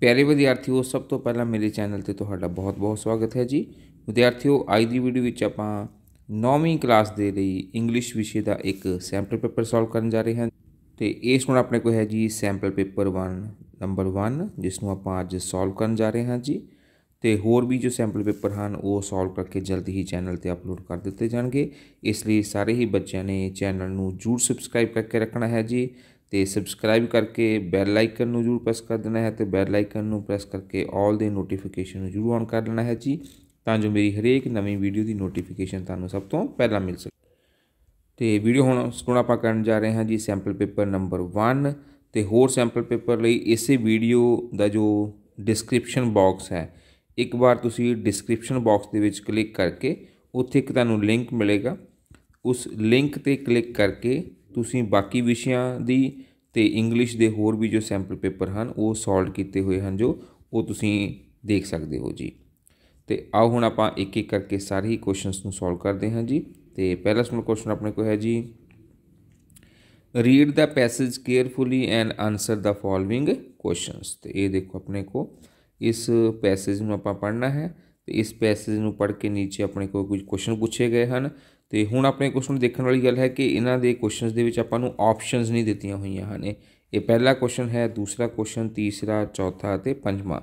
ਪਿਆਰੇ ਵਿਦਿਆਰਥੀਓ ਸਭ ਤੋਂ ਪਹਿਲਾਂ ਮੇਰੇ ਚੈਨਲ ਤੇ ਤੁਹਾਡਾ ਬਹੁਤ-ਬਹੁਤ ਸਵਾਗਤ ਹੈ ਜੀ ਵਿਦਿਆਰਥੀਓ ਅੱਜ ਦੀ ਵੀਡੀਓ ਵਿੱਚ ਆਪਾਂ 9ਵੀਂ ਕਲਾਸ ਦੇ ਲਈ ਇੰਗਲਿਸ਼ ਵਿਸ਼ੇ ਦਾ ਇੱਕ ਸੈਂਪਲ ਪੇਪਰ ਸੋਲਵ ਕਰਨ ਜਾ ਰਹੇ ਹਾਂ ਤੇ ਇਸ ਨੂੰ ਆਪਣੇ ਕੋਲ ਹੈ ਜੀ ਸੈਂਪਲ ਪੇਪਰ 1 ਨੰਬਰ 1 ਜਿਸ ਨੂੰ ਆਪਾਂ ਅੱਜ ਸੋਲਵ ਕਰਨ ਜਾ ਰਹੇ ਹਾਂ ਜੀ ਤੇ ਹੋਰ ਵੀ ਜੋ ਸੈਂਪਲ ਪੇਪਰ ਹਨ ਉਹ ਸੋਲਵ ਕਰਕੇ ਜਲਦੀ ਹੀ ਚੈਨਲ ਤੇ ਅਪਲੋਡ ਕਰ ਦਿੱਤੇ ਜਾਣਗੇ ਇਸ ਲਈ ਸਾਰੇ ਹੀ ਬੱਚਿਆਂ ਨੇ ਚੈਨਲ ਨੂੰ ਜੂਰ ਸਬਸਕ੍ਰਾਈਬ ਕਰਕੇ ਰੱਖਣਾ ਹੈ ਜੀ ਤੇ ਸਬਸਕ੍ਰਾਈਬ ਕਰਕੇ ਬੈਲ ਆਈਕਨ ਨੂੰ ਜ਼ਰੂਰ ਪ੍ਰੈਸ ਕਰ ਦੇਣਾ ਹੈ ਤੇ ਬੈਲ ਆਈਕਨ ਨੂੰ ਪ੍ਰੈਸ ਕਰਕੇ ਆਲ ਦੇ ਨੋਟੀਫਿਕੇਸ਼ਨ ਨੂੰ ਜ਼ਰੂਰ ਔਨ ਕਰ ਲੈਣਾ ਹੈ ਜੀ ਤਾਂ ਜੋ ਮੇਰੀ ਹਰੇਕ ਨਵੀਂ ਵੀਡੀਓ ਦੀ ਨੋਟੀਫਿਕੇਸ਼ਨ ਤੁਹਾਨੂੰ ਸਭ ਤੋਂ ਪਹਿਲਾਂ ਮਿਲ ਸਕੇ ਤੇ ਵੀਡੀਓ ਹੁਣ ਹੁਣ ਆਪਾਂ ਕਰਨ ਜਾ ਰਹੇ ਹਾਂ ਜੀ ਸੈਂਪਲ ਪੇਪਰ ਨੰਬਰ 1 ਤੇ ਹੋਰ ਸੈਂਪਲ ਪੇਪਰ ਲਈ ਇਸੇ ਵੀਡੀਓ ਦਾ ਜੋ ਡਿਸਕ੍ਰਿਪਸ਼ਨ ਬਾਕਸ ਹੈ ਇੱਕ ਵਾਰ ਤੁਸੀਂ ਡਿਸਕ੍ਰਿਪਸ਼ਨ ਬਾਕਸ ਦੇ ਵਿੱਚ ਕਲਿੱਕ ਕਰਕੇ ਉੱਥੇ ਇੱਕ ਤੁਹਾਨੂੰ ਲਿੰਕ ਮਿਲੇਗਾ ਉਸ ਲਿੰਕ ਤੇ ਕਲਿੱਕ ਕਰਕੇ तुम बाकी विषया की तो इंग्लिश के होर भी जो सैंपल पेपर हैं वो सॉल्व किए हुए हैं जो वो तीन देख सकते हो जी तो आओ हूँ आप एक एक करके सारे ही क्वेश्चन सोल्व करते हैं जी तो पहला सुन क्वेश्चन अपने को है जी read the passage careful and answer the following question तो ये देखो अपने को इस पैसेज में आप पढ़ना है तो इस पैसेज में पढ़ के नीचे अपने को कुछ क्वेश्चन पूछे गए हैं ਤੇ ਹੁਣ ਆਪਣੇ ਕੁਐਸਚਨ ਦੇਖਣ ਵਾਲੀ ਗੱਲ ਹੈ ਕਿ ਇਹਨਾਂ ਦੇ ਕੁਐਸਚਨਸ ਦੇ ਵਿੱਚ ਆਪਾਂ ਨੂੰ ਆਪਸ਼ਨਸ ਨਹੀਂ ਦਿੱਤੀਆਂ ਹੋਈਆਂ ਹਨ ਇਹ ਪਹਿਲਾ ਕੁਐਸਚਨ ਹੈ ਦੂਸਰਾ ਕੁਐਸਚਨ ਤੀਸਰਾ ਚੌਥਾ ਤੇ ਪੰਜਵਾਂ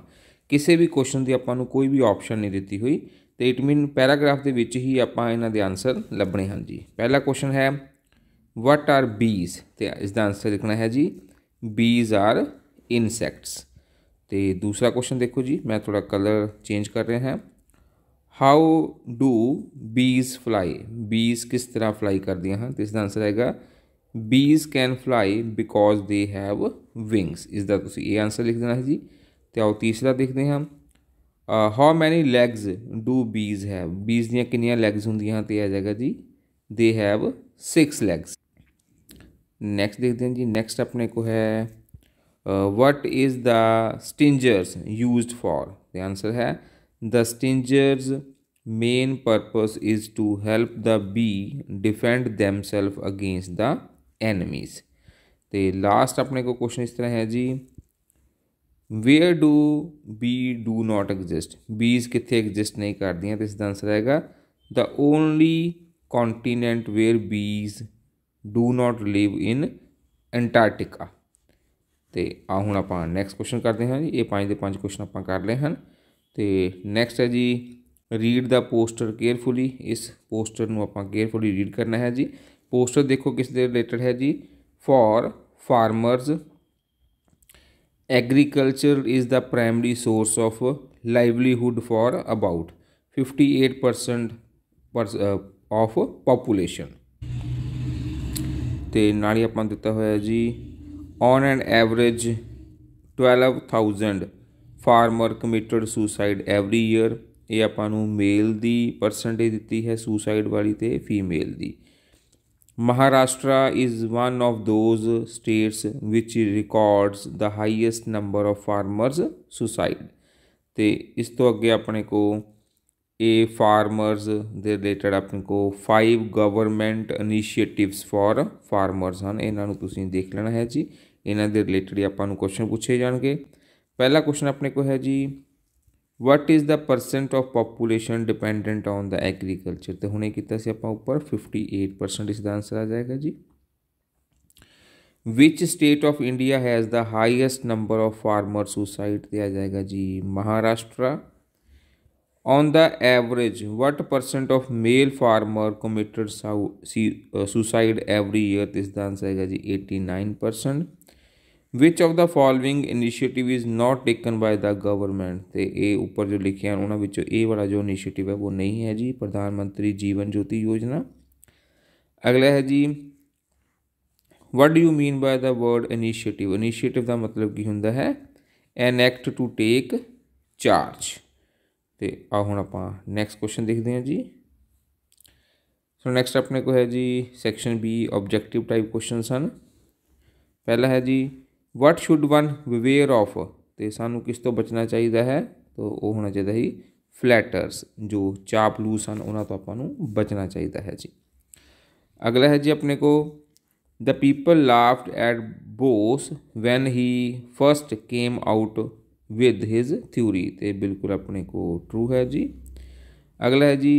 ਕਿਸੇ ਵੀ ਕੁਐਸਚਨ ਦੀ ਆਪਾਂ ਨੂੰ ਕੋਈ ਵੀ ਆਪਸ਼ਨ ਨਹੀਂ ਦਿੱਤੀ ਹੋਈ ਤੇ ਇਟ ਮੀਨ ਪੈਰਾਗ੍ਰਾਫ ਦੇ ਵਿੱਚ ਹੀ ਆਪਾਂ ਇਹਨਾਂ ਦੇ ਆਨਸਰ ਲੱਭਣੇ ਹਨ ਜੀ ਪਹਿਲਾ ਕੁਐਸਚਨ ਹੈ ਵਾਟ ਆਰ ਬੀਜ਼ ਤੇ ਇਸ ਦਾ ਆਨਸਰ ਲਿਖਣਾ ਹੈ ਜੀ ਬੀਜ਼ ਆਰ ਇਨਸੈਕਟਸ ਤੇ ਦੂਸਰਾ ਕੁਐਸਚਨ ਦੇਖੋ ਜੀ ਮੈਂ ਥੋੜਾ ਕਲਰ ਚੇਂਜ ਕਰ ਰਿਹਾ ਹਾਂ हाउ डू बीज फ्लाई बीज किस तरह फ्लाई कर दिया हाँ तो इसका आंसर आएगा bees can fly because they have wings इसका तुम ये आंसर लिख देना है जी तो आओ तीसरा देखते हैं हम how many legs do bees have bees ਦੀਆਂ लैग्स होंगे ਹੁੰਦੀਆਂ तो आ जाएगा जी they have six legs next देखते हैं जी नैक्सट अपने को है what is the stinger's use for ਤੇ answer The stinger's main purpose is to help the bee defend themselves against the enemies. तो लास्ट अपने को क्वेश्चन इस तरह है जी where do bee do not exist bees कितने एग्जिस्ट नहीं कर दी तो इसका आंसर आएगा the only continent where bees do not live in Antarctica ਤੇ ਆ ਹੁਣ ਆਪਾਂ ਨੈਕਸਟ ਕੁਐਸਚਨ ਕਰਦੇ ਹਾਂ ਜੀ ਇਹ ਪੰਜ ਦੇ ਪੰਜ ਕੁਐਸਚਨ ਆਪਾਂ ਕਰ ਲਏ ਹਨ तो नैक्सट है जी रीड द पोस्टर केयरफुली इस पोस्टर आप केयरफुली रीड करना है जी पोस्टर देखो किस दे रिलेटड है जी for farmers agriculture is the primary source of livelihood for about fifty eight percent per of population तो ना ही अपना दिता हुआ जी on and average twelve thousand farmer committed suicide every year ਇਹ ਆਪਾਂ ਨੂੰ ਮੇਲ ਦੀ ਪਰਸੈਂਟੇਜ ਦਿੱਤੀ ਹੈ ਸੁਸਾਈਡ ਵਾਲੀ ਤੇ ਫੀਮੇਲ ਦੀ Maharashtra is one of those states ਵਿਚ records the highest number of farmers suicide ਤੇ ਇਸ ਤੋਂ ਅੱਗੇ ਆਪਣੇ ਕੋ ਇਹ ਫਾਰਮਰਸ ਦੇ ਰਿਲੇਟਡ ਆਪਣੇ ਕੋ 5 ਗਵਰਨਮੈਂਟ ਇਨੀਸ਼ੀਏਟਿਵਸ ਫਾਰ ਫਾਰਮਰਸ ਹਨ ਇਹਨਾਂ ਨੂੰ ਤੁਸੀਂ ਦੇਖ ਲੈਣਾ ਹੈ ਜੀ ਇਹਨਾਂ ਦੇ ਰਿਲੇਟਡ ਆਪਾਂ ਨੂੰ ਕੁਐਸਚਨ ਪੁੱਛੇ ਜਾਣਗੇ पहला क्वेश्चन अपने को है जी what is the percent of population dependent on the agriculture तो हमने किता से अपना ऊपर फिफ्टी एट परसेंट इसका आंसर आ जाएगा जी which state of India has the highest number of farmer suicide दिया जाएगा जी Maharashtra on the average what percent of male farmer committed suicide every year तो इसका आंसर आएगा जी एटी नाइन परसेंट ਵਿਚ of the following initiative is not taken by the government ਤੇ ਇਹ ਉੱਪਰ ਜੋ ਲਿਖਿਆ ਉਹਨਾਂ ਵਿੱਚੋਂ ਇਹ ਵਾਲਾ ਜੋ ਇਨੀਸ਼ੀਏਟਿਵ ਹੈ ਉਹ ਨਹੀਂ ਹੈ ਜੀ ਪ੍ਰਧਾਨ ਮੰਤਰੀ ਜੀਵਨ ਜੋਤੀ ਯੋਜਨਾ ਅਗਲਾ ਹੈ ਜੀ what do you mean by the word initiative initiative ਦਾ ਮਤਲਬ ਕੀ ਹੁੰਦਾ ਹੈ an act to take charge ਤੇ ਆ ਹੁਣ ਆਪਾਂ ਨੈਕਸਟ ਕੁਐਸਚਨ ਦੇਖਦੇ ਹਾਂ ਜੀ ਸੋ ਨੈਕਸਟ ਆਪਣੇ ਕੋ ਹੈ ਜੀ section B objective type questions ਹਨ ਪਹਿਲਾ ਹੈ ਜੀ what should one beware of तो सू किस तो बचना चाहिए है तो वह होना चाहिए जी फ्लैटरस जो चापलू सन उन्होंने तो अपन बचना चाहिए है जी अगला है जी अपने को the people laughed at Bose when he first came out with his theory तो बिल्कुल अपने को ट्रू है जी अगला है जी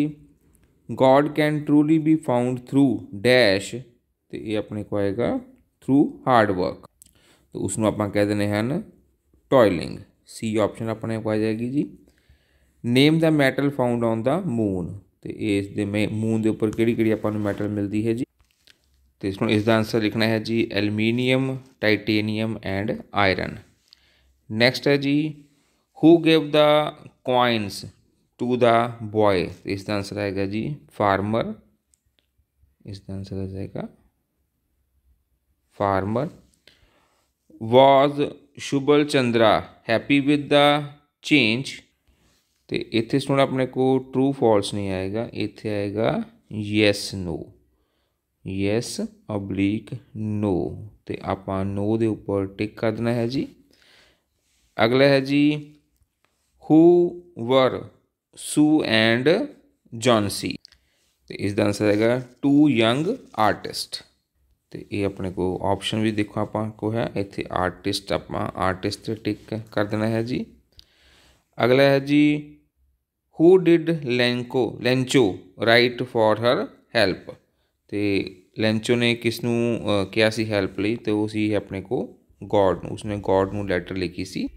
God can truly be found through dash तो ये अपने को आएगा थ्रू हार्डवर्क तो उसू आप कह दें टॉयलिंग सी ऑप्शन अपने को आ जाएगी जी name the metal found on the moon तो इस मून के उपर कि आपको मैटल मिलती है जी तो इस इसका आंसर लिखना है जी aluminium titanium and iron next है जी हू गेव तो the coins to the boy इसका आंसर आएगा जी फार्मर इसका आंसर आ जाएगा फार्मर वॉज शुभल चंद्रा हैप्पी विद द चेंज तो इतने सुन अपने को ट्रू फॉल्स नहीं आएगा इतने आएगा यस नो यस अबलीक नो तो आप नो दे उपर टिक कर देना है जी अगला है जी who were Sue and Johnsy तो इसका आंसर है टू यंग आर्टिस्ट तो ये अपने को ऑप्शन भी देखो आप है इतने आर्टिस्ट आप आर्टिस्ट टिक कर देना है जी अगला है जी who did Lencho Lencho write for her help तो लेंचो ने किसू किया हैल्प ली तो वो सी अपने को गॉड उसने गॉड में लैटर लिखी सी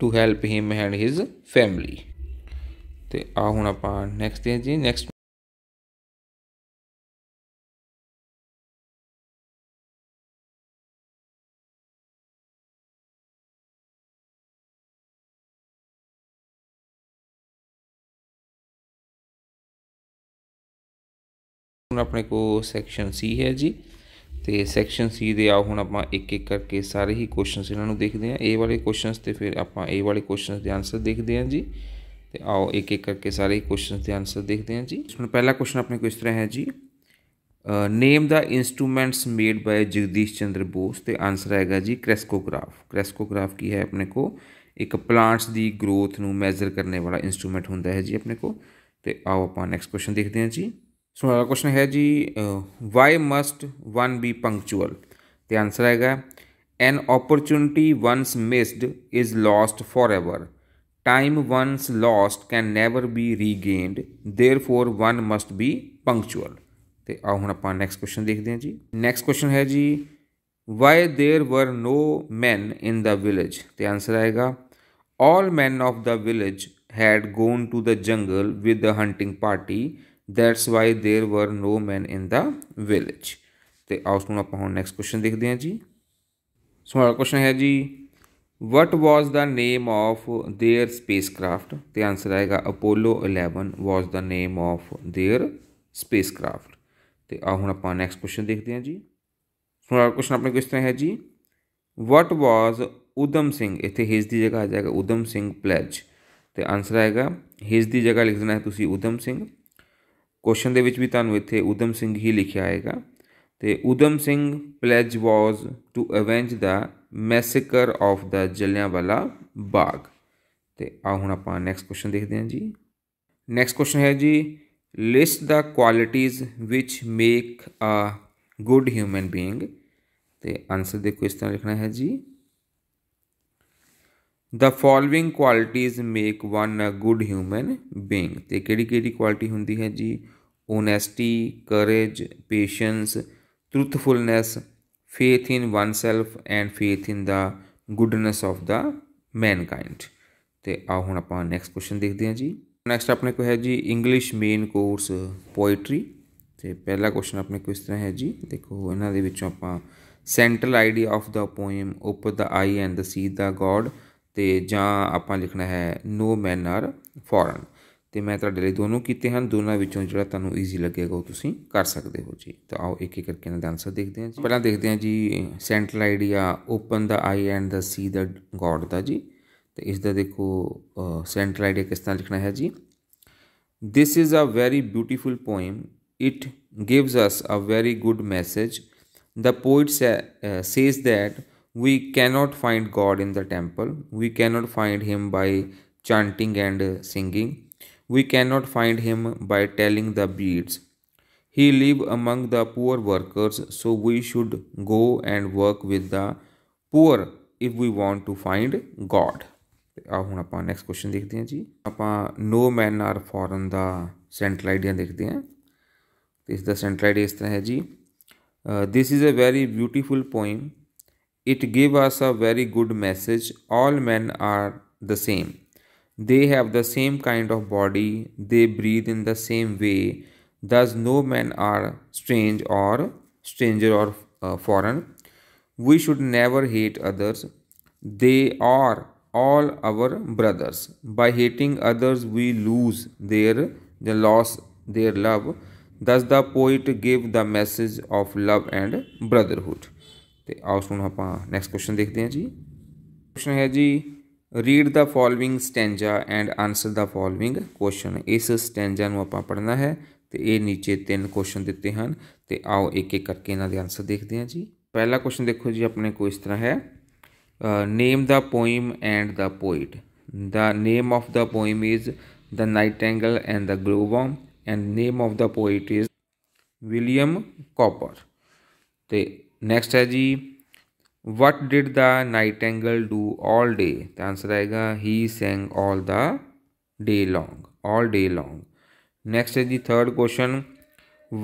to help him and his family तो आ हूँ आप नैक्सट दें जी नैक्सट ਹੁਣ ਆਪਣੇ ਕੋ ਸੈਕਸ਼ਨ ਸੀ ਹੈ ਜੀ ਤੇ ਸੈਕਸ਼ਨ ਸੀ ਦੇ ਆਓ ਹੁਣ ਆਪਾਂ ਇੱਕ ਇੱਕ ਕਰਕੇ ਸਾਰੇ ਹੀ ਕੁਐਸਚਨਸ ਇਹਨਾਂ ਨੂੰ ਦੇਖਦੇ ਆਂ ਇਹ ਵਾਲੇ ਕੁਐਸਚਨਸ ਤੇ ਫਿਰ ਆਪਾਂ ਇਹ ਵਾਲੇ ਕੁਐਸਚਨਸ ਦੇ ਆਨਸਰ ਦੇਖਦੇ ਆਂ ਜੀ ਤੇ ਆਓ ਇੱਕ ਇੱਕ ਕਰਕੇ ਸਾਰੇ ਕੁਐਸਚਨਸ ਦੇ ਆਨਸਰ ਦੇਖਦੇ ਆਂ ਜੀ ਹੁਣ ਪਹਿਲਾ ਕੁਐਸਚਨ ਆਪਣੇ ਕੋ ਇਸ ਤਰ੍ਹਾਂ ਹੈ ਜੀ name the instruments made by Jagdish Chandra Bose ਤੇ ਆਨਸਰ ਆਏਗਾ ਜੀ ਕ੍ਰੈਸਕੋਗ੍ਰਾਫ ਕ੍ਰੈਸਕੋਗ੍ਰਾਫ ਕੀ ਹੈ ਆਪਣੇ ਕੋ ਇੱਕ ਪਲਾਂਟਸ ਦੀ ਗਰੋਥ ਨੂੰ ਮੈਜ਼ਰ ਕਰਨੇ ਵਾਲਾ ਇਨਸਟਰੂਮੈਂਟ ਹੁੰਦਾ ਹੈ ਜੀ ਆਪਣੇ ਕੋ ਤੇ ਆਓ ਆਪਾਂ ਨੈਕਸਟ ਕੁਐਸਚਨ ਦੇਖਦੇ ਹਾਂ ਜੀ इसमें अगला क्वेश्चन है जी why must one be punctual तो आंसर आएगा an opportunity once missed is lost forever time once lost can never be regained therefore one must be punctual तो आओ हूँ आप नैक्सट क्वेश्चन देखते हैं जी नैक्सट क्वेश्चन है जी why there were no man in the village तो आंसर आएगा all man of the village had gone to the jungle with the hunting party that's why there were no man in the village ਤੇ ਆਓ ਹੁਣ ਆਪਾਂ ਹੁਣ next question ਦੇਖਦੇ ਹਾਂ ਜੀ ਸੋ ਅਗਲਾ ਕੁਐਸਚਨ ਹੈ ਜੀ ਵਟ ਵਾਸ the name of their spacecraft ਤੇ ਆਨਸਰ ਆਏਗਾ Apollo 11 was the name of their spacecraft ਤੇ ਆਓ ਹੁਣ ਆਪਾਂ ਨੈਕਸਟ ਕੁਐਸਚਨ ਦੇਖਦੇ ਹਾਂ ਜੀ ਸੋ ਅਗਲਾ ਕੁਐਸਚਨ ਆਪਣੇ ਕਿਸ ਤਰ੍ਹਾਂ ਹੈ ਜੀ ਵਟ ਵਾਸ ਉਦਮ ਸਿੰਘ ਇੱਥੇ ਹਿਸ ਦੀ ਜਗ੍ਹਾ ਆ ਜਾਏਗਾ ਉਦਮ ਸਿੰਘ ਪਲੇਜ ਤੇ ਆਨਸਰ ਆਏਗਾ ਹਿਸ ਦੀ ਜਗ੍ਹਾ ਲਿਖਣਾ ਹੈ ਤੁਸੀਂ ਉਦਮ ਸਿੰਘ ਕੁਐਸਚਨ ਦੇ ਵਿੱਚ ਵੀ ਤੁਹਾਨੂੰ ਇੱਥੇ ਉਦਮ ਸਿੰਘ ਹੀ ਲਿਖਿਆ ਆਏਗਾ ਤੇ Udham Singh pledge was to avenge the massacre of the Jallianwala Bagh ਤੇ ਆ ਹੁਣ ਆਪਾਂ ਨੈਕਸਟ ਕੁਐਸਚਨ ਦੇਖਦੇ ਹਾਂ ਜੀ ਨੈਕਸਟ ਕੁਐਸਚਨ ਹੈ ਜੀ list the qualities which make a good human being ਤੇ ਆਨਸਰ ਦੇਖੋ ਇਸ ਤਰ੍ਹਾਂ ਲਿਖਣਾ ਹੈ ਜੀ the following qualities make one a good human being कि क्वालिटी होंगी है जी honesty courage patience truthfulness faith in oneself and faith in the goodness of the mankind आओ हूँ आप नैक्सट क्वेश्चन देखते हैं जी नैक्सट अपने को है जी इंग्लिश मेन कोर्स पोएट्री तो पहला क्वेश्चन अपने को इस तरह है जी देखो इन्हों central idea of the poem open the eye and see the God गॉड ਤੇ ਜਾਂ ਆਪਾਂ ਲਿਖਣਾ ਹੈ ਨੋ ਮੈਨ ਆਰ ਫੋਰਨ ਤੇ ਮੈਂ ਤੁਹਾਡੇ ਲਈ ਦੋਨੋਂ ਕੀਤੇ ਹਨ ਦੋਨਾਂ ਵਿੱਚੋਂ ਜਿਹੜਾ ਤੁਹਾਨੂੰ ਈਜ਼ੀ ਲੱਗੇਗਾ ਉਹ ਤੁਸੀਂ ਕਰ ਸਕਦੇ ਹੋ ਜੀ ਤਾਂ ਆਓ ਇੱਕ ਇੱਕ ਕਰਕੇ ਇਹਨਾਂ ਦਾ ਆਨਸਰ ਦੇਖਦੇ ਹਾਂ ਜੀ ਪਹਿਲਾਂ ਦੇਖਦੇ ਹਾਂ ਜੀ central idea open the eye and see the God ਗੋਡ ਦਾ ਜੀ ਤੇ ਇਸ ਦਾ ਦੇਖੋ ਸੈਂਟਰਲ ਆਈਡੀਆ ਕਿਸ ਤਰ੍ਹਾਂ ਲਿਖਣਾ ਹੈ ਜੀ this is a very beautiful poem it gives us a very good message the poet says that we cannot find God in the temple. We cannot find Him by chanting and singing. We cannot find Him by telling the beads. He lives among the poor workers, so we should go and work with the poor if we want to find God. ਆ ਹੁਣ ਆਪਾਂ next question ਦੇਖਦੇ ਹਾਂ ਜੀ ਆਪਾਂ no man are foreign ਦਾ central idea ਦੇਖਦੇ ਹਾਂ ਤੇ ਇਸ it gave us a very good message. All men are the same. They have the same kind of body. They breathe in the same way. Thus, no men are strange or stranger or uh, foreign. We should never hate others. They are all our brothers. By hating others, we lose their the loss their love. Thus, the poet gave the message of love and brotherhood. तो आओ हूँ आप next question देखते हैं जी question है जी read the following stanza and answer the following question इस स्टेंजा आप पढ़ना है तो ये नीचे तीन क्वेश्चन दते हैं तो आओ एक एक करके इन आंसर देखते हैं जी पहला क्वेश्चन देखो जी अपने को इस तरह है name the poem and the poet the name of the poem is the nightingale and the glowworm and name of the poet is William Cowper तो नेक्स्ट है जी what did the nightingale do all day तो answer आएगा he sang all the day long all day long next है जी third question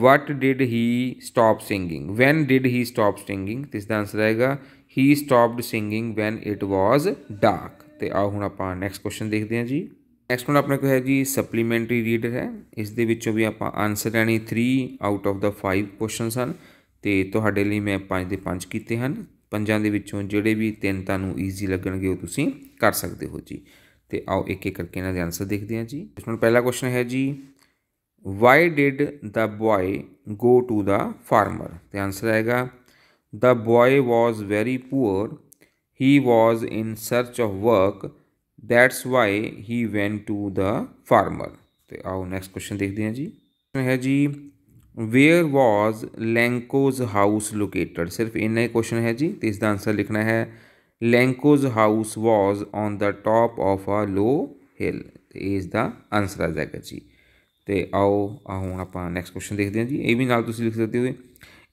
what did he stop singing when did he stop singing तो इसका answer आएगा he stopped singing when it was dark तो आओ हूँ आप नैक्सट क्वेश्चन देखते हैं जी नैक्सट ਹੁਣ अपने को है जी सप्लीमेंटरी रीडर है इस ਦੇ भी आप answer answer three out of the five questions हैं ਤੇ ਤੁਹਾਡੇ ਲਈ ਮੈਂ 5 ਦੇ 5 ਕੀਤੇ ਹਨ ਪੰਜਾਂ ਦੇ ਵਿੱਚੋਂ ਜਿਹੜੇ ਵੀ ਤਿੰਨ ਤੁਹਾਨੂੰ ਈਜ਼ੀ ਲੱਗਣਗੇ ਉਹ ਤੁਸੀਂ ਕਰ ਸਕਦੇ ਹੋ ਜੀ ਤੇ ਆਓ ਇੱਕ ਇੱਕ ਕਰਕੇ ਇਹਨਾਂ ਦੇ ਆਨਸਰ ਦੇਖਦੇ ਹਾਂ ਜੀ ਇਸ ਨੂੰ ਪਹਿਲਾ ਕੁਐਸਚਨ ਹੈ ਜੀ why did the boy go to the farmer ਤੇ ਆਨਸਰ ਆਏਗਾ the boy was very poor he was in search of work that's why he went to the farmer ਤੇ ਆਓ ਨੈਕਸਟ ਕੁਐਸਚਨ ਦੇਖਦੇ ਹਾਂ ਜੀ ਹੈ ਜੀ where was Lencho's house located सिर्फ इतना ही क्वेश्चन है जी तो इसका आंसर लिखना है Lencho's house was on the top of a low hill इसका आंसर आ जाएगा जी तो आओ आ हूँ आप नैक्सट क्वेश्चन देखते हैं जी ये भी नाल तुम तो लिख सकते हो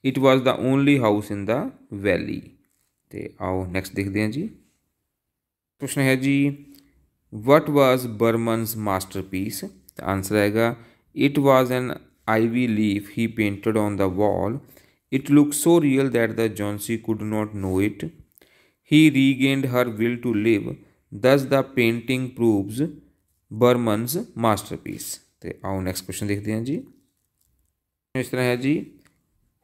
it was the only house in the valley तो आओ नैक्सट देखते हैं जी क्वेश्चन है जी what was Behrman's masterpiece answer आएगा it was an ivy leaf he painted on the wall. It looked so real that the Jonsi could not know it. He regained her will to live. Thus the painting proves Burman's masterpiece. The next question.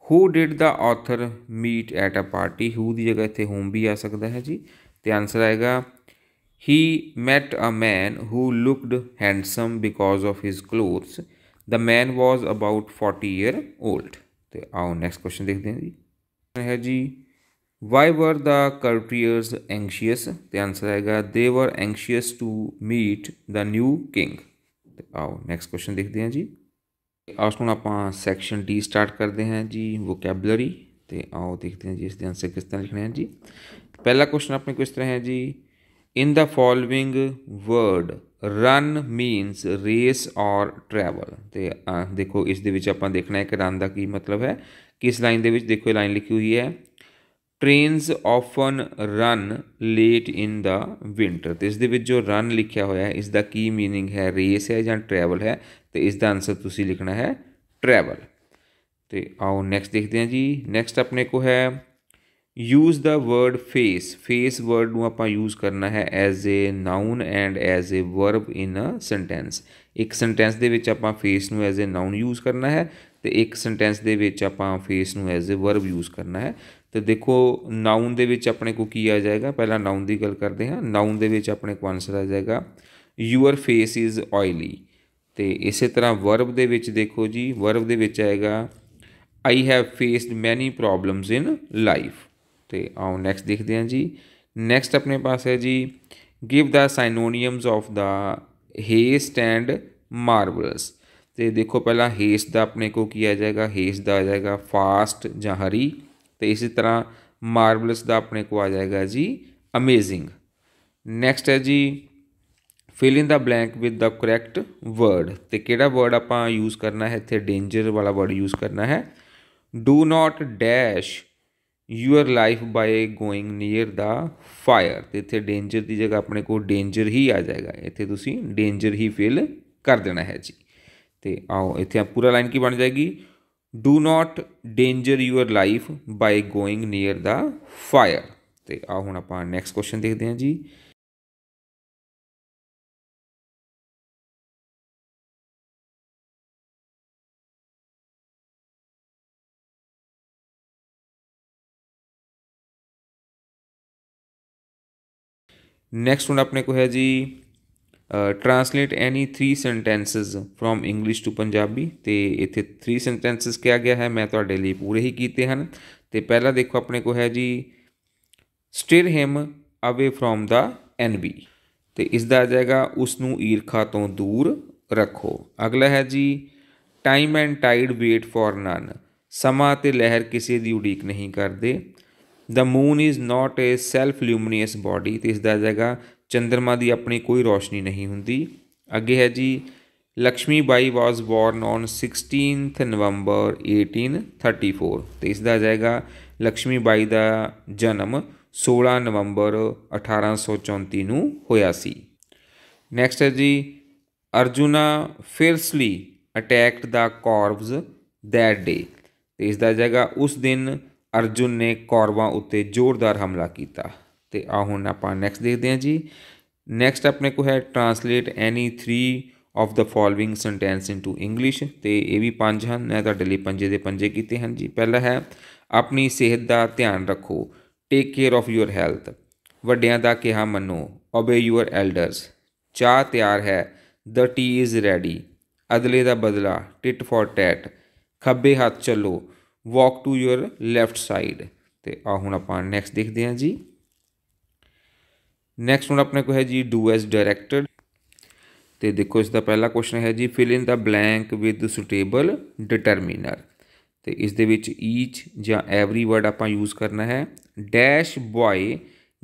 Who did the author meet at a party? Who did the answer? He met a man who looked handsome because of his clothes. The man was about 40 year old ਤੇ ਆਓ next question ਦੇਖਦੇ ਹਾਂ ਜੀ ਹੈ ਜੀ Y ਵਰ ਦਾ ਕਰਟੀਅਰਸ ਐਂਗਸ਼ੀਅਸ ਤੇ answer ਆਏਗਾ they were anxious to meet the new king ਤੇ ਆਓ ਨੈਕਸਟ ਕੁਐਸਚਨ ਦੇਖਦੇ ਹਾਂ ਜੀ ਆਸ ਹੁਣ ਆਪਾਂ ਸੈਕਸ਼ਨ ਡੀ ਸਟਾਰਟ ਕਰਦੇ ਹਾਂ ਜੀ ਵੋਕੈਬਲਰੀ ਤੇ ਆਓ ਦੇਖਦੇ ਹਾਂ ਜੀ ਇਸ ਦੇ ਆਨਸਰ ਕਿਸ ਤਰ੍ਹਾਂ ਲਿਖਣੇ ਹਨ ਜੀ ਪਹਿਲਾ ਕੁਐਸਚਨ ਆਪਣੇ ਕਿਸ ਤਰ੍ਹਾਂ ਹੈ ਜੀ in the following word run means race और ट्रैवल तो देखो इस दे देखना है कि रन का की मतलब है किस लाइन के देखो लाइन लिखी हुई है trains often run late in the winter तो इस जो रन लिखा हुआ है इसका की मीनिंग है रेस है या ट्रैवल है तो इसका आंसर तुम्हें लिखना है ट्रैवल तो आओ नैक्सट देखते हैं जी नैक्सट अपने को है use the word face face word ਨੂੰ ਆਪਾਂ ਯੂਜ਼ ਕਰਨਾ ਹੈ as a noun and as a verb in a sentence ਇੱਕ ਸੈਂਟੈਂਸ ਦੇ ਵਿੱਚ ਆਪਾਂ ਫੇਸ ਨੂੰ ਐਜ਼ ਅ ਨਾਉਨ ਯੂਜ਼ ਕਰਨਾ ਹੈ ਤੇ ਇੱਕ ਸੈਂਟੈਂਸ ਦੇ ਵਿੱਚ ਆਪਾਂ ਫੇਸ ਨੂੰ ਐਜ਼ ਅ ਵਰਬ ਯੂਜ਼ ਕਰਨਾ ਹੈ ਤੇ ਦੇਖੋ ਨਾਉਨ ਦੇ ਵਿੱਚ ਆਪਣੇ ਕੋ ਕੀ ਆ ਜਾਏਗਾ ਪਹਿਲਾਂ ਨਾਉਨ ਦੀ ਗੱਲ ਕਰਦੇ ਹਾਂ ਨਾਉਨ ਦੇ ਵਿੱਚ ਆਪਣੇ ਕੋ ਆਨਸਰ ਆ ਜਾਏਗਾ ਯੂਅਰ ਫੇਸ ਇਜ਼ ਆਇਲੀ ਤੇ ਇਸੇ ਤਰ੍ਹਾਂ ਵਰਬ ਦੇ ਵਿੱਚ ਦੇਖੋ ਜੀ ਵਰਬ ਦੇ ਵਿੱਚ ਆਏਗਾ I have faced many problems in life तो आओ नैक्सट देखते हैं जी नैक्सट अपने पास है जी give the synonyms of the haste and marbles तो देखो पहला हेस्ट का अपने को किया जाएगा हेस्ट का आ जाएगा फास्ट ज हरी तो इसी तरह मार्बल्स का अपने को आ जाएगा जी अमेजिंग नैक्सट है जी fill in the blank with the correct word तो कि वर्ड आप यूज़ करना है इतने तो डेंजर वाला वर्ड यूज़ करना है do not dash your life by going near the fire तो इतने डेंजर की जगह अपने को डेंजर ही आ जाएगा इतने तुम डेंजर ही फील कर देना है जी तो आओ इत पूरा लाइन की बन जाएगी do not danger your life by going near the fire तो आओ हूँ आप नैक्सट क्वेश्चन देखते हैं जी ਨੈਕਸਟ ਹੁਣ ਆਪਣੇ ਕੋ ਹੈ ਜੀ translate any 3 sentences from English to Punjabi ਤੇ ਇੱਥੇ 3 ਸੈਂਟੈਂਸਸ ਕਿਹਾ ਗਿਆ ਹੈ ਮੈਂ ਤੁਹਾਡੇ ਲਈ ਪੂਰੇ ਹੀ ਕੀਤੇ ਹਨ ਤੇ ਪਹਿਲਾ ਦੇਖੋ ਆਪਣੇ ਕੋ ਹੈ ਜੀ ਸਟਿਰ ਹਿਮ ਅਵੇ ਫਰੋਮ ਦਾ ਐਨਬੀ ਤੇ ਇਸ ਦਾ ਆ ਜਾਏਗਾ ਉਸ ਨੂੰ ਈਰਖਾ ਤੋਂ ਦੂਰ ਰੱਖੋ ਅਗਲਾ ਹੈ ਜੀ time and tide wait for none ਸਮਾਂ ਤੇ ਲਹਿਰ ਕਿਸੇ ਦੀ ਉਡੀਕ ਨਹੀਂ ਕਰਦੇ the moon is not a self luminous body ਤੇ ਇਸ ਦਾ ਜਗਾ ਚੰਦਰਮਾ ਦੀ ਆਪਣੀ ਕੋਈ ਰੋਸ਼ਨੀ ਨਹੀਂ ਹੁੰਦੀ ਅੱਗੇ ਹੈ ਜੀ Lakshmi Bai was born on 16th November 1834 ਤੇ ਇਸ ਦਾ ਜਾਏਗਾ ਲక్ష్ਮੀ ਬਾਈ ਦਾ ਜਨਮ 16 ਨਵੰਬਰ 1834 ਨੂੰ ਹੋਇਆ ਸੀ ਨੈਕਸਟ ਹੈ ਜੀ ਅਰਜੁਨਾ ਫਿਰਸਲੀ ਅਟੈਕਡ ਦਾ ਕਾਰਵਸ ਦੈਟ ਡੇ ਤੇ ਇਸ ਦਾ ਜਾਏਗਾ ਉਸ ਦਿਨ ਅਰਜੁਨ ਨੇ ਕੌਰਵਾਂ ਉੱਤੇ ਜ਼ੋਰਦਾਰ ਹਮਲਾ ਕੀਤਾ ਤੇ ਆ ਹੁਣ ਆਪਾਂ ਨੈਕਸਟ ਦੇਖਦੇ ਹਾਂ ਜੀ ਨੈਕਸਟ ਆਪਣੇ ਕੋ ਹੈ translate any 3 of the following sentence into English ਤੇ ਇਹ ਵੀ ਪੰਜ ਹਨ ਮੈਂ ਤੁਹਾਡੇ ਲਈ ਪੰਜੇ ਦੇ ਪੰਜੇ ਕੀਤੇ ਹਨ ਜੀ ਪਹਿਲਾ ਹੈ ਆਪਣੀ ਸਿਹਤ ਦਾ ਧਿਆਨ ਰੱਖੋ take care of your health ਵੱਡਿਆਂ ਦਾ ਕਿਹਾ ਮੰਨੋ ਓਬੇ ਯੂਰ ਐਲਡਰਸ ਚਾਹ ਤਿਆਰ ਹੈ ਦ ਟੀ ਇਜ਼ ਰੈਡੀ ਅਦਲੇ ਦਾ ਬਦਲਾ ਟਿਟ ਫॉर ਟੈਟ ਖੱਬੇ ਹੱਥ ਚੱਲੋ walk to your left side तो हूँ आप नैक्सट देखते हैं जी नैक्सट हूँ अपने को है जी डू एज डायरैक्टड तो देखो इसका पहला क्वेश्चन है जी fill in the blank with suitable determiner तो इस ईच या एवरी वर्ड आप यूज़ करना है dash boy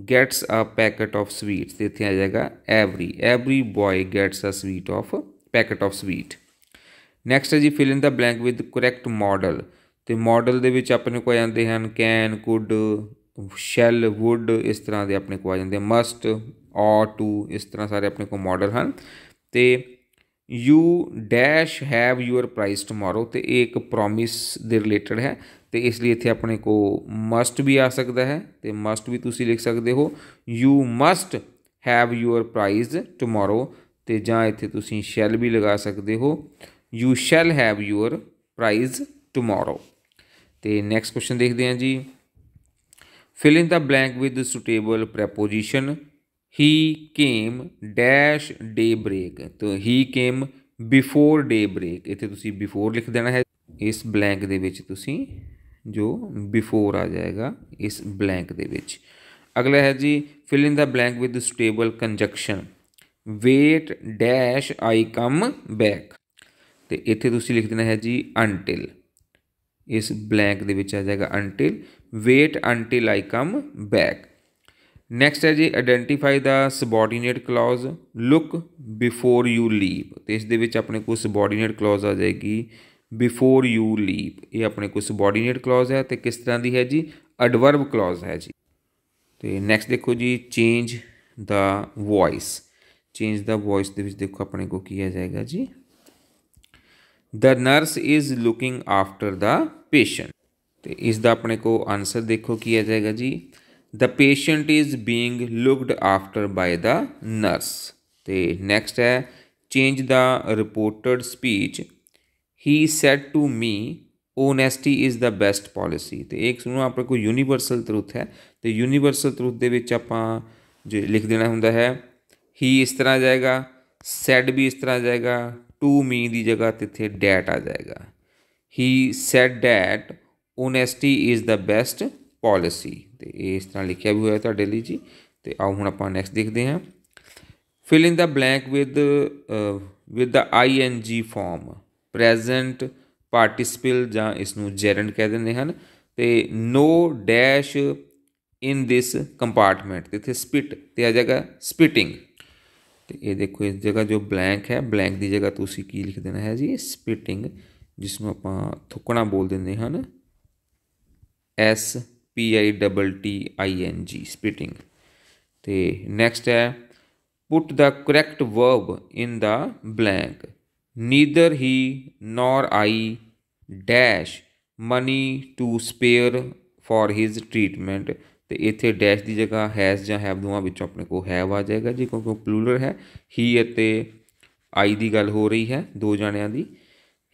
gets a packet of sweet तो इतने आ जाएगा every every boy gets a sweet of packet of sweet next है जी fill in the blank with correct modal ਤੇ ਮਾਡਲ ਦੇ ਵਿੱਚ ਆਪਣੇ ਕੋ ਆ ਜਾਂਦੇ ਹਨ ਕੈਨ ਕੁਡ ਸ਼ੈਲ ਵੁੱਡ ਇਸ ਤਰ੍ਹਾਂ ਦੇ ਆਪਣੇ ਕੋ ਆ ਜਾਂਦੇ ਮਸਟ ਆਰ ਟੂ ਇਸ ਤਰ੍ਹਾਂ ਸਾਰੇ ਆਪਣੇ ਕੋ ਮਾਡਲ ਹਨ ਤੇ you dash have your prize tomorrow ਤੇ ਇਹ ਇੱਕ ਪ੍ਰੋਮਿਸ ਦੇ ਰਿਲੇਟਡ ਹੈ ਤੇ ਇਸ ਲਈ ਇੱਥੇ ਆਪਣੇ ਕੋ ਮਸਟ ਵੀ ਆ ਸਕਦਾ ਹੈ ਤੇ ਮਸਟ ਵੀ ਤੁਸੀਂ ਲਿਖ ਸਕਦੇ ਹੋ you must have your prize tomorrow ਤੇ ਜਾਂ ਇੱਥੇ ਤੁਸੀਂ ਸ਼ੈਲ ਵੀ ਲਗਾ ਸਕਦੇ ਹੋ you shall have your prize tomorrow ਤੇ ਨੈਕਸਟ ਕੁਐਸਚਨ ਦੇਖਦੇ ਹਾਂ ਜੀ fill in the blank with suitable preposition he came dash daybreak ਤੋਂ he came before daybreak ਇੱਥੇ ਤੁਸੀਂ ਬਿਫੋਰ ਲਿਖ ਦੇਣਾ ਹੈ ਇਸ ਬਲੈਂਕ ਦੇ ਵਿੱਚ ਤੁਸੀਂ ਜੋ ਬਿਫੋਰ ਆ ਜਾਏਗਾ ਇਸ ਬਲੈਂਕ ਦੇ ਵਿੱਚ ਅਗਲਾ ਹੈ ਜੀ fill in the blank with suitable conjunction wait dash I come back ਤੇ ਇੱਥੇ ਤੁਸੀਂ ਲਿਖ ਦੇਣਾ ਹੈ ਜੀ ਅੰਟਿਲ इस ब्लैंक के आ जाएगा until wait until I come back next है जी identify the subordinate clause look before you leave तो इस अपने को सबॉर्डीनेट कलॉज आ जाएगी बिफोर यू लीव ये अपने को सबॉर्डीनेट कलॉज है तो किस तरह की है जी अडवर्ब कलॉज है जी तो नैक्सट देखो जी change the voice change the voice देखो अपने को आ जाएगा जी the nurse is looking after the patient ਤੇ ਇਸ ਦਾ ਆਪਣੇ ਕੋ ਆਨਸਰ ਦੇਖੋ ਕੀ ਆ ਜਾਏਗਾ ਜੀ the patient is being looked after by the nurse ਤੇ ਨੈਕਸਟ ਹੈ change the reported speech he said to me honesty is the best policy ਤੇ ਇੱਕ ਸੁਣੋ ਆਪਣੇ ਕੋ ਯੂਨੀਵਰਸਲ ਤਰੁੱਥ ਹੈ ਤੇ ਯੂਨੀਵਰਸਲ ਤਰੁੱਥ ਦੇ ਵਿੱਚ ਆਪਾਂ ਜੋ ਲਿਖ ਦੇਣਾ ਹੁੰਦਾ ਹੈ ਹੀ ਇਸ ਤਰ੍ਹਾਂ ਜਾਏਗਾ ਸੈਡ ਵੀ ਇਸ ਤਰ੍ਹਾਂ ਜਾਏਗਾ ਟੂ मी ਦੀ ਜਗ੍ਹਾ ਤੇ ਇੱਥੇ ਡੈਟ ਆ ਜਾਏਗਾ he said that honesty is the best policy ਤੇ ਇਸ ਤਰ੍ਹਾਂ ਲਿਖਿਆ ਵੀ ਹੋਇਆ ਤੁਹਾਡੇ ਲਈ ਜੀ ਤੇ ਆਓ ਹੁਣ ਆਪਾਂ ਨੈਕਸਟ ਦੇਖਦੇ ਹਾਂ fill in the blank with with the ING form present participle ਜਾਂ ਇਸ ਨੂੰ ਜੈਰੰਡ ਕਹਿ ਦਿੰਦੇ ਹਨ ਤੇ no dash in this compartment ਇਥੇ ਸਪਿਟ ਤੇ ਆ ਜਾਏਗਾ ਸਪਿਟਿੰਗ तो ये देखो इस जगह जो ब्लैंक है ब्लैंक की जगह तो उसी की लिख देना है जी स्पिटिंग जिसनों आप थुकना बोल देंगे हैं S P I double T I N G spitting तो नैक्सट है put the correct verb in the blank neither he nor I dash money to spare for his treatment तो इतने डैश की जगह हैस या हैव दोवों अपने को हैव आ जाएगा जी क्योंकि प्लूलर है ही आई की गल हो रही है दो जन की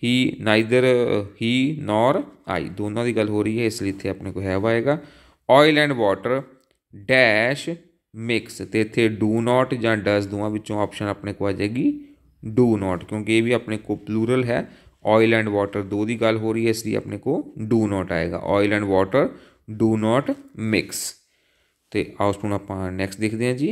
ही नाइदर ही नॉर आई दो की गल हो रही है इसलिए इतने अपने को हैव आएगा oil and water dash mix तो इतने डू नॉट या डस दोवे ऑप्शन अपने को आ जाएगी डू नॉट क्योंकि ये भी अपने को पलूरल है ऑयल एंड वॉटर दो की गल हो रही है इसलिए अपने को डू नॉट आएगा oil and water do not mix तो आओ हूँ आप नैक्सट देखते हैं जी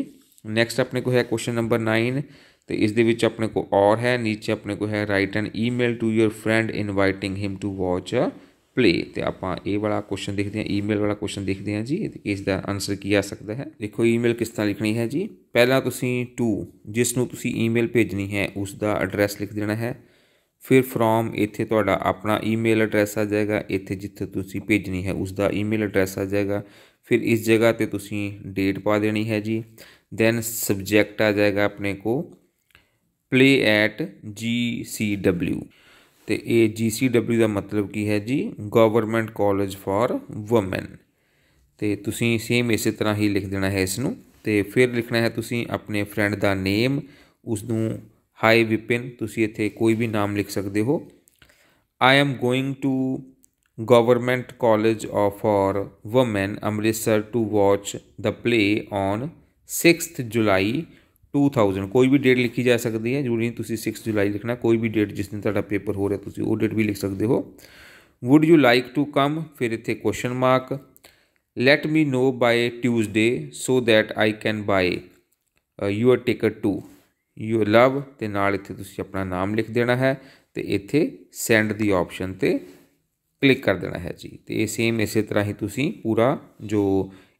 नैक्सट अपने को है क्वेश्चन नंबर नाइन तो इस अपने को और है नीचे अपने को है write and email to your friend inviting him to watch a play तो आप वाला क्वेश्चन देखते हैं ईमेल वाला क्वेश्चन देखते हैं जी इसका आंसर की आ सकता है देखो ईमेल किस तरह लिखनी है जी पहला टू जिसनों ईमेल भेजनी है उसका एड्रैस लिख देना है ਫਿਰ ਫਰੋਮ ਇੱਥੇ ਤੁਹਾਡਾ ਆਪਣਾ ਈਮੇਲ ਐਡਰੈਸ ਆ ਜਾਏਗਾ ਇੱਥੇ ਜਿੱਥੇ ਤੁਸੀਂ ਭੇਜਣੀ ਹੈ ਉਸ ਦਾ ਈਮੇਲ ਐਡਰੈਸ ਆ ਜਾਏਗਾ ਫਿਰ ਇਸ ਜਗ੍ਹਾ ਤੇ ਤੁਸੀਂ ਡੇਟ ਪਾ ਦੇਣੀ ਹੈ ਜੀ ਦੈਨ ਸਬਜੈਕਟ ਆ ਜਾਏਗਾ ਆਪਣੇ ਕੋ ਪਲੇ ਐਟ GCW ਤੇ ਇਹ GCW ਦਾ ਮਤਲਬ ਕੀ ਹੈ ਜੀ ਗਵਰਨਮੈਂਟ ਕਾਲਜ ਫਾਰ ਔਮਨ ਤੇ ਤੁਸੀਂ ਸੇਮ ਇਸੇ ਤਰ੍ਹਾਂ ਹੀ ਲਿਖ ਦੇਣਾ ਹੈ ਇਸ ਨੂੰ ਤੇ ਫਿਰ ਲਿਖਣਾ ਹੈ ਤੁਸੀਂ ਆਪਣੇ ਫਰੈਂਡ ਦਾ ਨੇਮ ਉਸ ਨੂੰ हाई विपिन तुम इतने कोई भी नाम लिख सकते हो I am going to government college of for women Amritsar to watch the play on six July two thousand कोई भी डेट लिखी जा सकती है जरूरी नहीं सिक्स जुलाई लिखना कोई भी डेट जिस दिन तुम्हारा पेपर हो रहा है वो डेट भी लिख सकते हो would you like to come फिर इतने question mark let me know by Tuesday so that I can buy your ticket to you love ਤੇ ਨਾਲ ਇੱਥੇ ਤੁਸੀਂ ਆਪਣਾ ਨਾਮ ਲਿਖ ਦੇਣਾ ਹੈ ਤੇ ਇੱਥੇ ਸੈਂਡ ਦੀ ਆਪਸ਼ਨ ਤੇ ਕਲਿੱਕ ਕਰ ਦੇਣਾ ਹੈ ਜੀ ਤੇ ਇਹ ਸੇਮ ਇਸੇ ਤਰ੍ਹਾਂ ਹੀ ਤੁਸੀਂ ਪੂਰਾ ਜੋ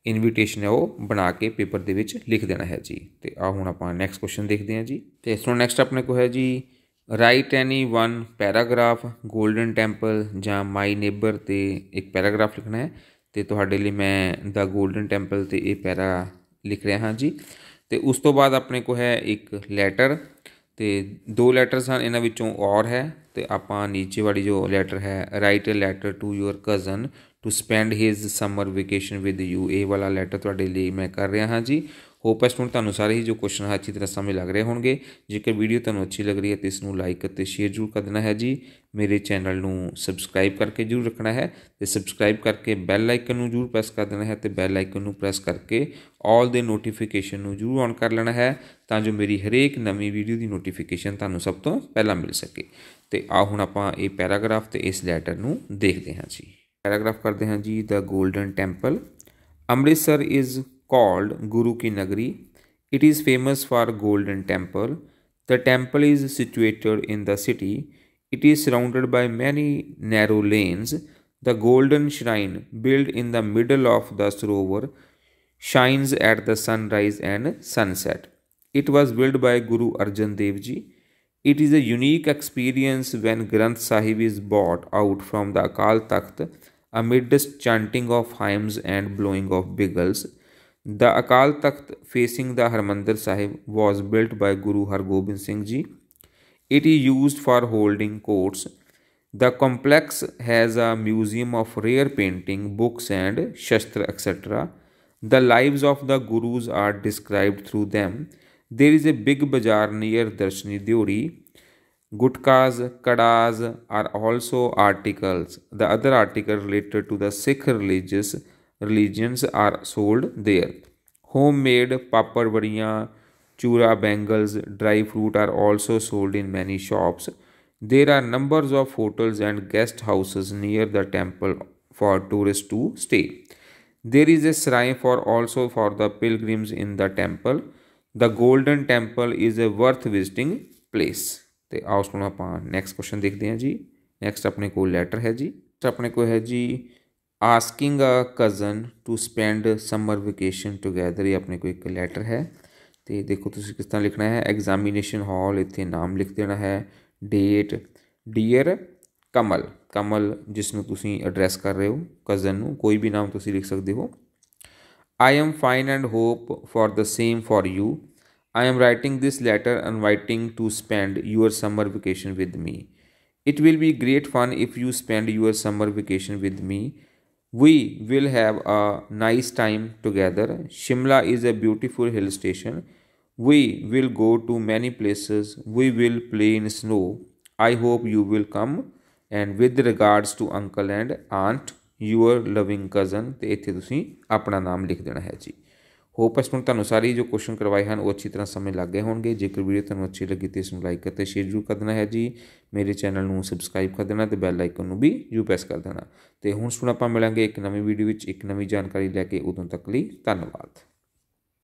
ਇਨਵੀਟੇਸ਼ਨ ਹੈ ਉਹ ਬਣਾ ਕੇ ਪੇਪਰ ਦੇ ਵਿੱਚ ਲਿਖ ਦੇਣਾ ਹੈ ਜੀ ਤੇ ਆ ਹੁਣ ਆਪਾਂ ਨੈਕਸਟ ਕੁਐਸਚਨ ਦੇਖਦੇ ਹਾਂ ਜੀ ਤੇ ਇਸ ਤੋਂ ਨੈਕਸਟ ਆਪਣੇ ਕੋ ਹੈ ਜੀ write any one paragraph Golden Temple ਜਾਂ ਮਾਈ ਨੇਬਰ ਤੇ ਇੱਕ ਪੈਰਾਗ੍ਰਾਫ ਲਿਖਣਾ ਹੈ ਤੇ ਤੁਹਾਡੇ ਲਈ ਮੈਂ ਦਾ ਗੋਲਡਨ ਟੈਂਪਲ ਤੇ ਇਹ ਪੈਰਾ ਲਿਖ ਰਿਹਾ ਹਾਂ ਜੀ तो उस तो बाद अपने को है एक लैटर तो दो लैटर सन इन और है तो आप नीचे वाली जो लैटर है write a letter to your cousin to spend his summer vacation with you a वाला लैटर थोड़े लिए मैं कर रहा हाँ जी ਹੋਪ ਐਸ ਸਟੂਡੈਂਟ ਤੁਹਾਨੂੰ ਸਾਰੇ ਹੀ ਜੋ ਕੁਐਸਚਨ ਹੈ ਅੱਛੀ ਤਰ੍ਹਾਂ ਸਮਝ ਲੱਗ ਰਹੇ ਹੋਣਗੇ ਜੇਕਰ ਵੀਡੀਓ ਤੁਹਾਨੂੰ ਅੱਛੀ ਲੱਗ ਰਹੀ ਹੈ ਤੇ ਇਸ ਨੂੰ ਲਾਈਕ ਅਤੇ ਸ਼ੇਅਰ ਜ਼ਰੂਰ ਕਰ ਦੇਣਾ ਹੈ ਜੀ ਮੇਰੇ ਚੈਨਲ ਨੂੰ ਸਬਸਕ੍ਰਾਈਬ ਕਰਕੇ ਜ਼ਰੂਰ ਰੱਖਣਾ ਹੈ ਤੇ ਸਬਸਕ੍ਰਾਈਬ ਕਰਕੇ ਬੈਲ ਆਈਕਨ ਨੂੰ ਜ਼ਰੂਰ ਪ੍ਰੈਸ ਕਰ ਦੇਣਾ ਹੈ ਤੇ ਬੈਲ ਆਈਕਨ ਨੂੰ ਪ੍ਰੈਸ ਕਰਕੇ ਆਲ ਦੇ ਨੋਟੀਫਿਕੇਸ਼ਨ ਨੂੰ ਜ਼ਰੂਰ ਔਨ ਕਰ ਲੈਣਾ ਹੈ ਤਾਂ ਜੋ ਮੇਰੀ ਹਰੇਕ ਨਵੀਂ ਵੀਡੀਓ ਦੀ ਨੋਟੀਫਿਕੇਸ਼ਨ ਤੁਹਾਨੂੰ ਸਭ ਤੋਂ ਪਹਿਲਾਂ ਮਿਲ ਸਕੇ ਤੇ ਆ ਹੁਣ ਆਪਾਂ ਇਹ ਪੈਰਾਗ੍ਰਾਫ ਤੇ ਇਸ ਲੈਟਰ ਨੂੰ ਦੇਖਦੇ ਹਾਂ ਜੀ ਪੈਰਾਗ੍ਰਾਫ ਕਰਦੇ ਹਾਂ ਜੀ the Golden Temple Amritsar is called Guru Ki Nagari. It is famous for golden temple. The temple is situated in the city. It is surrounded by many narrow lanes. The golden shrine built in the middle of the Sarovar shines at the sunrise and sunset. It was built by Guru Arjan Dev Ji. It is a unique experience when Granth Sahib is brought out from the Akal Takht amidst chanting of hymns and blowing of bugles. The Akal Takht facing the Harmandir Sahib was built by Guru Har Gobind Singh Ji. It is used for holding courts. The complex has a museum of rare painting, books and shastra etc. The lives of the gurus are described through them. There is a big bazaar near Darshani Deori. Gutkas, kadas are also articles. The other article related to the Sikh religious religions are sold there. Homemade papad vadiyan, chura bangles, dry fruit are also sold in many shops. There are numbers of hotels and guest houses near the temple for tourists to stay. There is a shrine for also for the pilgrims in the temple. The golden temple is a worth visiting place. ਤੇ ਆਓ Next ਆਪਾਂ next question ਦੇਖਦੇ ਹਾਂ ਜੀ next ਆਪਣੇ ਕੋਲ letter ਹੈ ਜੀ ਆਪਣੇ ਕੋਲ ਹੈ ਜੀ asking a cousin to spend summer vacation together ਇਹ ਆਪਣੇ ਕੋਲ ਇੱਕ ਲੈਟਰ ਹੈ ਤੇ ਦੇਖੋ ਤੁਸੀਂ ਕਿਸ ਤਰ੍ਹਾਂ ਲਿਖਣਾ ਹੈ ਐਗਜ਼ਾਮੀਨੇਸ਼ਨ ਹਾਲ ਇੱਥੇ ਨਾਮ ਲਿਖ ਦੇਣਾ ਹੈ ਡੇਟ ਡੀਅਰ ਕਮਲ ਕਮਲ ਜਿਸ ਨੂੰ ਤੁਸੀਂ ਐਡਰੈਸ ਕਰ ਰਹੇ ਹੋ ਕਜ਼ਨ ਨੂੰ ਕੋਈ ਵੀ ਨਾਮ ਤੁਸੀਂ ਲਿਖ ਸਕਦੇ ਹੋ I am fine and hope for the same for you I am writing this letter inviting to spend your summer vacation with me it will be great fun if you spend your summer vacation with me We will have a nice time together. Shimla is a beautiful hill station. We will go to many places. We will play in snow. I hope you will come. And with regards to uncle and aunt, your loving cousin, ਤੇ ਇੱਥੇ ਤੁਸੀਂ ਆਪਣਾ ਨਾਮ ਲਿਖ ਦੇਣਾ ਹੈ ਜੀ hop ਹੈ ਤੁਹਾਨੂੰ ਤੁਹਾਨੂੰ ਸਾਰੀ ਜੋ ਕੁਐਸਚਨ ਕਰਵਾਏ ਹਨ ਉਹ ਅੱਛੀ ਤਰ੍ਹਾਂ ਸਮਝ ਲੱਗ ਗਏ ਹੋਣਗੇ ਜੇਕਰ ਵੀਡੀਓ ਤੁਹਾਨੂੰ ਅੱਛੀ ਲੱਗੀ ਤੇ ਇਸ ਨੂੰ ਲਾਈਕ ਅਤੇ ਸ਼ੇਅਰ ਜ਼ਰੂਰ ਕਰ ਦੇਣਾ ਹੈ ਜੀ ਮੇਰੇ ਚੈਨਲ ਨੂੰ ਸਬਸਕ੍ਰਾਈਬ ਕਰ ਦੇਣਾ ਤੇ ਬੈਲ ਆਈਕਨ ਨੂੰ ਵੀ ਜ਼ਰੂਰ ਪ੍ਰੈਸ ਕਰ ਦੇਣਾ ਤੇ ਹੁਣ ਸੁਣ ਆਪਾਂ ਮਿਲਾਂਗੇ ਇੱਕ ਨਵੀਂ ਵੀਡੀਓ ਵਿੱਚ ਇੱਕ ਨਵੀਂ ਜਾਣਕਾਰੀ ਲੈ ਕੇ ਉਦੋਂ ਤੱਕ ਲਈ ਧੰਨਵਾਦ